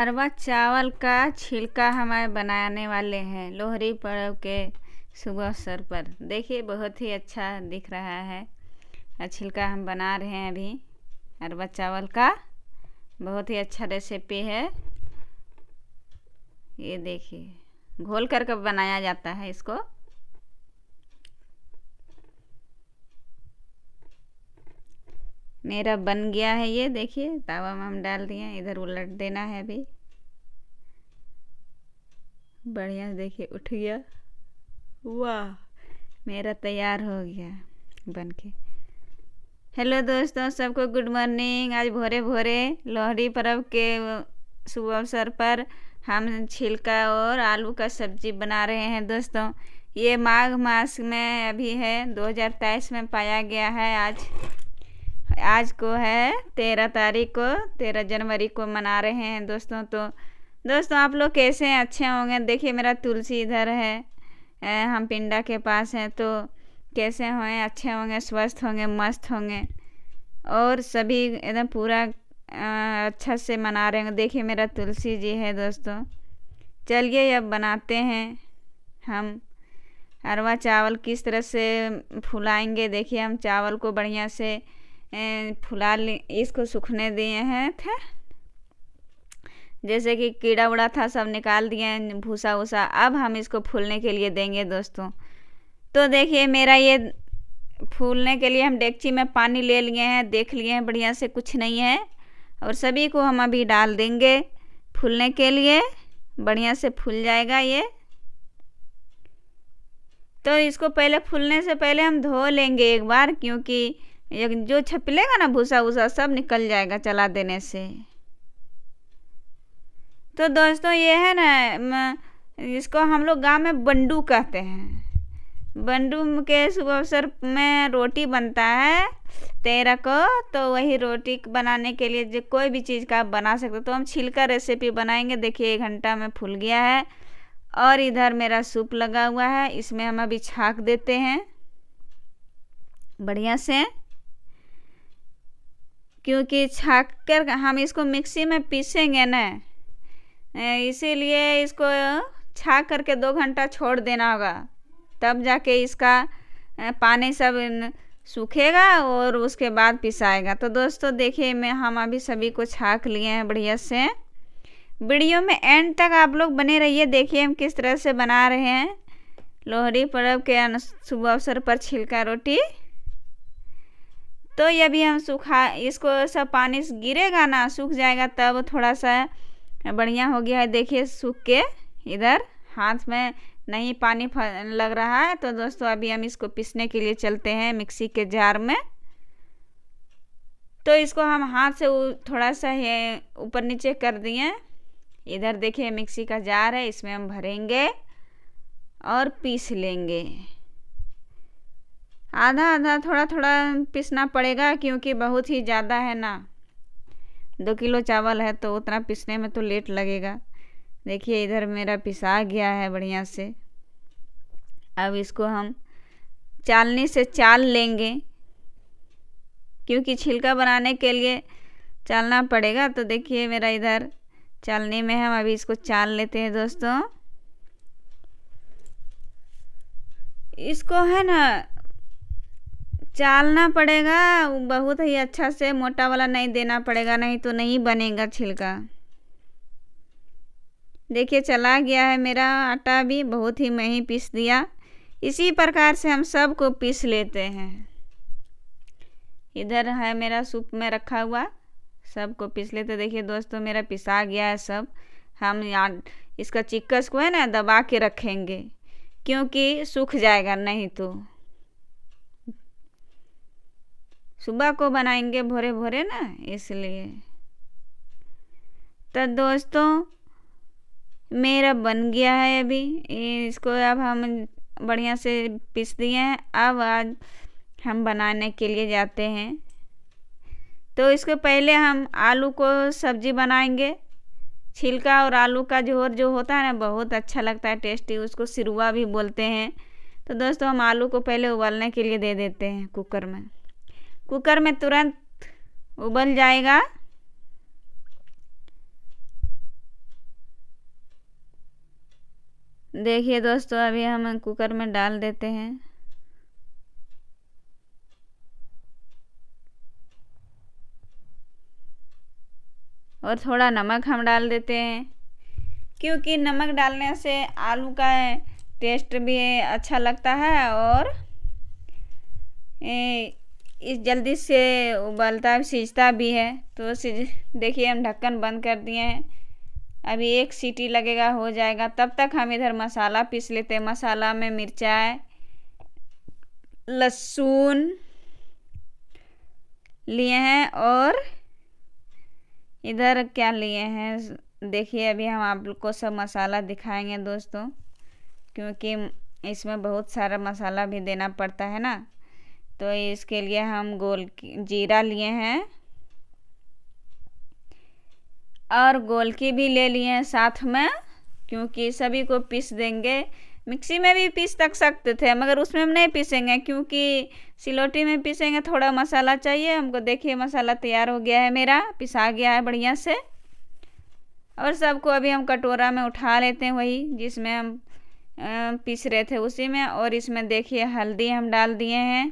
अरवा चावल का छिलका हमारे बनाने वाले हैं लोहरी पर्व के सुबह अवसर पर देखिए बहुत ही अच्छा दिख रहा है और छिलका हम बना रहे हैं अभी अरवा चावल का बहुत ही अच्छा रेसिपी है ये देखिए घोल करके बनाया जाता है इसको मेरा बन गया है ये देखिए तावा में हम डाल दिए इधर उलट देना है अभी बढ़िया देखिए उठ गया वाह मेरा तैयार हो गया बन के हेलो दोस्तों सबको गुड मॉर्निंग आज भोरे भोरे लोहड़ी पर्व के शुभ अवसर पर हम छिलका और आलू का सब्जी बना रहे हैं दोस्तों ये माघ मास में अभी है 2023 में पाया गया है आज आज को है तेरह तारीख को तेरह जनवरी को मना रहे हैं दोस्तों तो दोस्तों आप लोग कैसे हैं अच्छे होंगे देखिए मेरा तुलसी इधर है हम पिंडा के पास हैं तो कैसे हों अच्छे होंगे स्वस्थ होंगे मस्त होंगे और सभी एकदम पूरा अच्छा से मना रहे होंगे देखिए मेरा तुलसी जी है दोस्तों चलिए अब बनाते हैं हम अरवा चावल किस तरह से फुलाएंगे देखिए हम चावल को बढ़िया से फुला इसको सूखने दिए हैं थे जैसे कि कीड़ा उड़ा था सब निकाल दिए हैं भूसा वूसा अब हम इसको फूलने के लिए देंगे दोस्तों तो देखिए मेरा ये फूलने के लिए हम डेगची में पानी ले लिए हैं देख लिए हैं बढ़िया से कुछ नहीं है और सभी को हम अभी डाल देंगे फूलने के लिए बढ़िया से फूल जाएगा ये तो इसको पहले फूलने से पहले हम धो लेंगे एक बार क्योंकि एक जो छपलेगा ना भूसा वूसा सब निकल जाएगा चला देने से तो दोस्तों ये है ना इसको हम लोग गांव में बंडू कहते हैं बंडू के शुभ अवसर में रोटी बनता है तेरह को तो वही रोटी बनाने के लिए जो कोई भी चीज़ का आप बना सकते हो तो हम छिलका रेसिपी बनाएंगे देखिए एक घंटा में फूल गया है और इधर मेरा सूप लगा हुआ है इसमें हम अभी छाक देते हैं बढ़िया से क्योंकि छाक कर हम इसको मिक्सी में पीसेंगे ना इसीलिए इसको छाक करके दो घंटा छोड़ देना होगा तब जाके इसका पानी सब सूखेगा और उसके बाद पिसाएगा तो दोस्तों देखिए मैं हम अभी सभी को छाक लिए हैं बढ़िया से वीडियो में एंड तक आप लोग बने रहिए देखिए हम किस तरह से बना रहे हैं लोहड़ी पर्व के शुभ अवसर पर छिलका रोटी तो ये भी हम सूखा इसको सब पानी गिरेगा ना सूख जाएगा तब थोड़ा सा बढ़िया हो गया है देखिए सूख के इधर हाथ में नहीं पानी लग रहा है तो दोस्तों अभी हम इसको पीसने के लिए चलते हैं मिक्सी के जार में तो इसको हम हाथ से थोड़ा सा ऊपर नीचे कर दिए इधर देखिए मिक्सी का जार है इसमें हम भरेंगे और पीस लेंगे आधा आधा थोड़ा थोड़ा पीसना पड़ेगा क्योंकि बहुत ही ज़्यादा है ना दो किलो चावल है तो उतना पीसने में तो लेट लगेगा देखिए इधर मेरा पिसा गया है बढ़िया से अब इसको हम चालनी से चाल लेंगे क्योंकि छिलका बनाने के लिए चालना पड़ेगा तो देखिए मेरा इधर चालने में हम अभी इसको चाल लेते हैं दोस्तों इसको है ना चालना पड़ेगा बहुत ही अच्छा से मोटा वाला नहीं देना पड़ेगा नहीं तो नहीं बनेगा छिलका देखिए चला गया है मेरा आटा भी बहुत ही मैं ही पीस दिया इसी प्रकार से हम सबको पीस लेते हैं इधर है मेरा सूप में रखा हुआ सबको पीस लेते देखिए दोस्तों मेरा पिसा गया है सब हम यहाँ इसका चिक्कस को है ना दबा के रखेंगे क्योंकि सूख जाएगा नहीं तो सुबह को बनाएंगे भोरे भोरे ना इसलिए तो दोस्तों मेरा बन गया है अभी इसको अब हम बढ़िया से पीस दिए हैं अब आज हम बनाने के लिए जाते हैं तो इसको पहले हम आलू को सब्जी बनाएंगे छिलका और आलू का जोर जो होता है ना बहुत अच्छा लगता है टेस्टी उसको सिरुआ भी बोलते हैं तो दोस्तों हम आलू को पहले उबालने के लिए दे देते हैं कुकर में कुकर में तुरंत उबल जाएगा देखिए दोस्तों अभी हम कुकर में डाल देते हैं और थोड़ा नमक हम डाल देते हैं क्योंकि नमक डालने से आलू का टेस्ट भी अच्छा लगता है और इस जल्दी से उबलता भी सीजता भी है तो सीज देखिए हम ढक्कन बंद कर दिए हैं अभी एक सीटी लगेगा हो जाएगा तब तक हम इधर मसाला पीस लेते हैं मसाला में मिर्चाए लहसुन लिए हैं और इधर क्या लिए हैं देखिए अभी हम आप लोग को सब मसाला दिखाएंगे दोस्तों क्योंकि इसमें बहुत सारा मसाला भी देना पड़ता है ना तो इसके लिए हम गोल जीरा लिए हैं और गोलकी भी ले लिए हैं साथ में क्योंकि सभी को पीस देंगे मिक्सी में भी पीस तक सकते थे मगर उसमें हम नहीं पीसेंगे क्योंकि सिलोटी में पीसेंगे थोड़ा मसाला चाहिए हमको देखिए मसाला तैयार हो गया है मेरा पिसा गया है बढ़िया से और सबको अभी हम कटोरा में उठा लेते हैं वही जिसमें हम पीस रहे थे उसी में और इसमें देखिए हल्दी हम डाल दिए हैं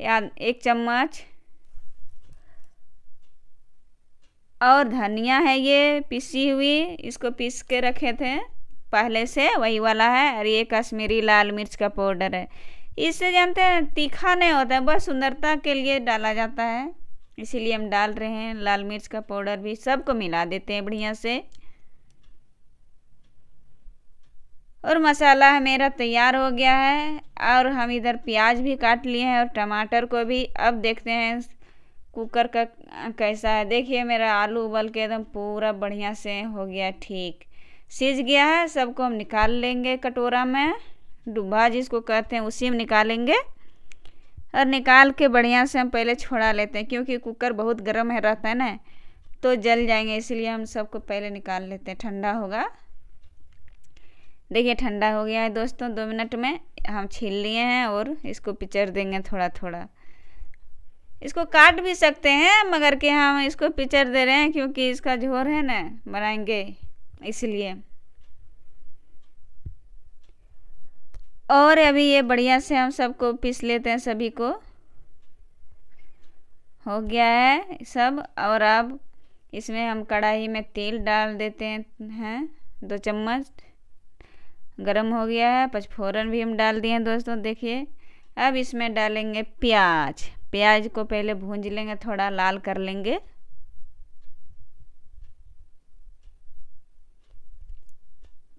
या एक चम्मच और धनिया है ये पिसी हुई इसको पीस के रखे थे पहले से वही वाला है और ये कश्मीरी लाल मिर्च का पाउडर है इससे जानते हैं तीखा नहीं होता है बस सुंदरता के लिए डाला जाता है इसीलिए हम डाल रहे हैं लाल मिर्च का पाउडर भी सबको मिला देते हैं बढ़िया से और मसाला मेरा तैयार हो गया है और हम इधर प्याज भी काट लिए हैं और टमाटर को भी अब देखते हैं कुकर का कैसा है देखिए मेरा आलू उबल के एकदम पूरा बढ़िया से हो गया ठीक सीज गया है सबको हम निकाल लेंगे कटोरा में डुब्बा जिसको कहते हैं उसी में निकालेंगे और निकाल के बढ़िया से हम पहले छोड़ा लेते हैं क्योंकि कुकर बहुत गर्म है रहता है ना तो जल जाएंगे इसलिए हम सबको पहले निकाल लेते हैं ठंडा होगा देखिए ठंडा हो गया है दोस्तों दो मिनट में हम छील लिए हैं और इसको पिचर देंगे थोड़ा थोड़ा इसको काट भी सकते हैं मगर कि हम इसको पिचर दे रहे हैं क्योंकि इसका झोर है ना बनाएंगे इसलिए और अभी ये बढ़िया से हम सबको पीस लेते हैं सभी को हो गया है सब और अब इसमें हम कढ़ाई में तेल डाल देते हैं दो चम्मच गरम हो गया है पचफोरन भी हम डाल दिए हैं दोस्तों देखिए अब इसमें डालेंगे प्याज प्याज को पहले भूंज लेंगे थोड़ा लाल कर लेंगे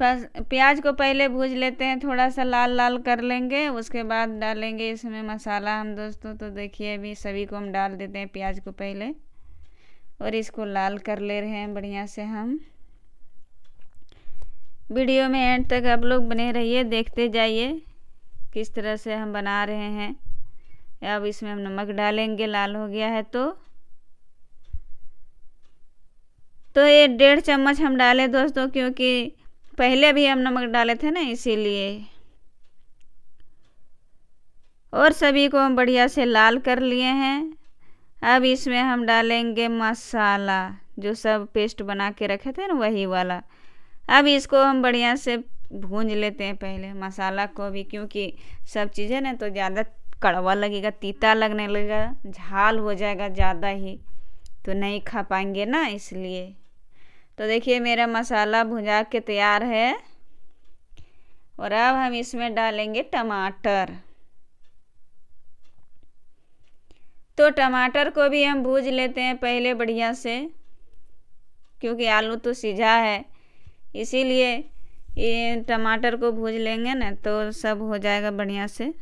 प्याज को पहले भूज लेते हैं थोड़ा सा लाल लाल कर लेंगे उसके बाद डालेंगे इसमें मसाला हम दोस्तों तो देखिए अभी सभी को हम डाल देते हैं प्याज को पहले और इसको लाल कर ले रहे हैं बढ़िया से हम वीडियो में एंड तक आप लोग बने रहिए देखते जाइए किस तरह से हम बना रहे हैं अब इसमें हम नमक डालेंगे लाल हो गया है तो तो ये डेढ़ चम्मच हम डालें दोस्तों क्योंकि पहले भी हम नमक डाले थे ना इसीलिए और सभी को हम बढ़िया से लाल कर लिए हैं अब इसमें हम डालेंगे मसाला जो सब पेस्ट बना के रखे थे ना वही वाला अब इसको हम बढ़िया से भूंज लेते हैं पहले मसाला को भी क्योंकि सब चीज़ें ना तो ज़्यादा कड़वा लगेगा तीता लगने लगेगा झाल हो जाएगा ज़्यादा ही तो नहीं खा पाएंगे ना इसलिए तो देखिए मेरा मसाला भुंजा के तैयार है और अब हम इसमें डालेंगे टमाटर तो टमाटर को भी हम भूज लेते हैं पहले बढ़िया से क्योंकि आलू तो सीझा है इसीलिए ये टमाटर को भूज लेंगे ना तो सब हो जाएगा बढ़िया से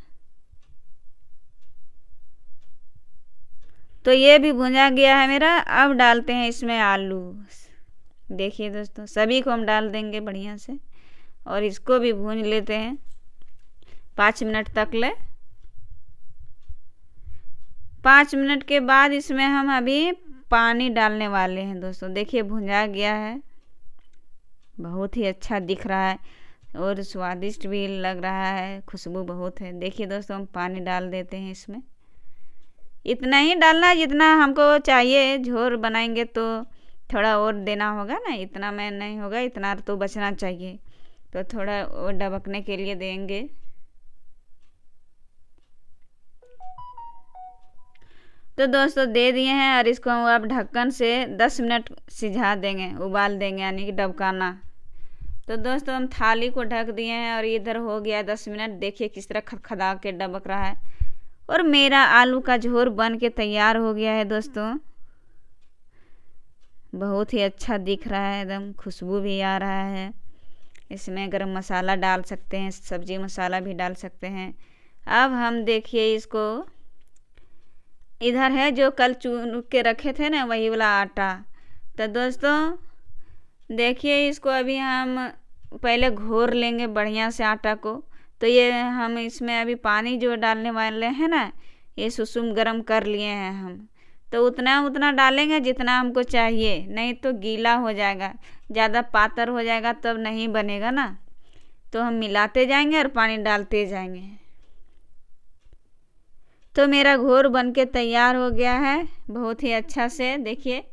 तो ये भी भुंजा गया है मेरा अब डालते हैं इसमें आलू देखिए दोस्तों सभी को हम डाल देंगे बढ़िया से और इसको भी भून लेते हैं पाँच मिनट तक ले पाँच मिनट के बाद इसमें हम अभी पानी डालने वाले हैं दोस्तों देखिए भुंजा गया है बहुत ही अच्छा दिख रहा है और स्वादिष्ट भी लग रहा है खुशबू बहुत है देखिए दोस्तों हम पानी डाल देते हैं इसमें इतना ही डालना जितना हमको चाहिए झोर बनाएंगे तो थोड़ा और देना होगा ना इतना में नहीं होगा इतना तो बचना चाहिए तो थोड़ा और डबकने के लिए देंगे तो दोस्तों दे दिए हैं और इसको हम अब ढक्कन से 10 मिनट सिझा देंगे उबाल देंगे यानी कि डबकाना तो दोस्तों हम थाली को ढक दिए हैं और इधर हो गया है दस मिनट देखिए किस तरह खदखदा के डबक रहा है और मेरा आलू का झोर बन के तैयार हो गया है दोस्तों बहुत ही अच्छा दिख रहा है एकदम खुशबू भी आ रहा है इसमें गर्म मसाला डाल सकते हैं सब्जी मसाला भी डाल सकते हैं अब हम देखिए इसको इधर है जो कल चुन के रखे थे ना वही वाला आटा तो दोस्तों देखिए इसको अभी हम पहले घोर लेंगे बढ़िया से आटा को तो ये हम इसमें अभी पानी जो डालने वाले हैं ना ये सुसुम गरम कर लिए हैं हम तो उतना उतना डालेंगे जितना हमको चाहिए नहीं तो गीला हो जाएगा ज़्यादा पातर हो जाएगा तब नहीं बनेगा ना तो हम मिलाते जाएंगे और पानी डालते जाएंगे तो मेरा घोर बन के तैयार हो गया है बहुत ही अच्छा से देखिए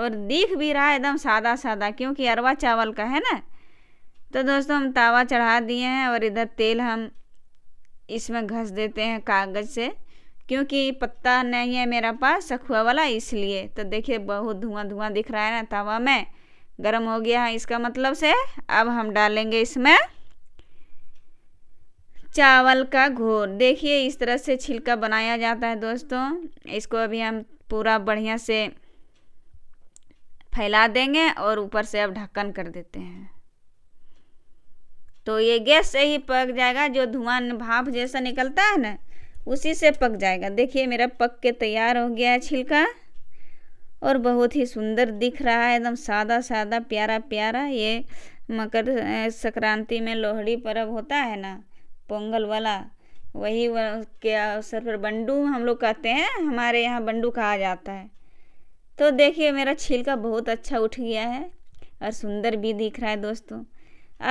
और दिख भी रहा है एकदम सादा सादा क्योंकि अरवा चावल का है ना तो दोस्तों हम तावा चढ़ा दिए हैं और इधर तेल हम इसमें घस देते हैं कागज़ से क्योंकि पत्ता नहीं है मेरा पास सखुआ वाला इसलिए तो देखिए बहुत धुआं धुआं दिख रहा है ना तावा में गर्म हो गया है इसका मतलब से अब हम डालेंगे इसमें चावल का घोर देखिए इस तरह से छिलका बनाया जाता है दोस्तों इसको अभी हम पूरा बढ़िया से फैला देंगे और ऊपर से अब ढक्कन कर देते हैं तो ये गैस से ही पक जाएगा जो धुआं भाप जैसा निकलता है ना उसी से पक जाएगा देखिए मेरा पक के तैयार हो गया है छिलका और बहुत ही सुंदर दिख रहा है एकदम सादा सादा प्यारा प्यारा ये मकर संक्रांति में लोहड़ी पर्व होता है ना पोंगल वाला वही के अवसर पर बंडू हम लोग कहते हैं हमारे यहाँ बंडू कहा जाता है तो देखिए मेरा छिलका बहुत अच्छा उठ गया है और सुंदर भी दिख रहा है दोस्तों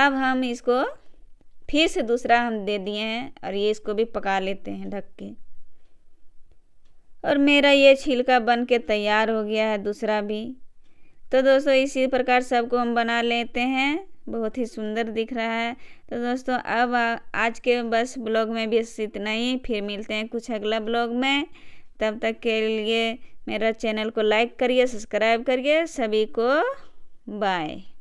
अब हम इसको फिर से दूसरा हम दे दिए हैं और ये इसको भी पका लेते हैं ढक के और मेरा ये छिलका बन के तैयार हो गया है दूसरा भी तो दोस्तों इसी प्रकार सबको हम बना लेते हैं बहुत ही सुंदर दिख रहा है तो दोस्तों अब आज के बस ब्लॉग में भी इतना ही फिर मिलते हैं कुछ अगला ब्लॉग में तब तक के लिए मेरा चैनल को लाइक करिए सब्सक्राइब करिए सभी को बाय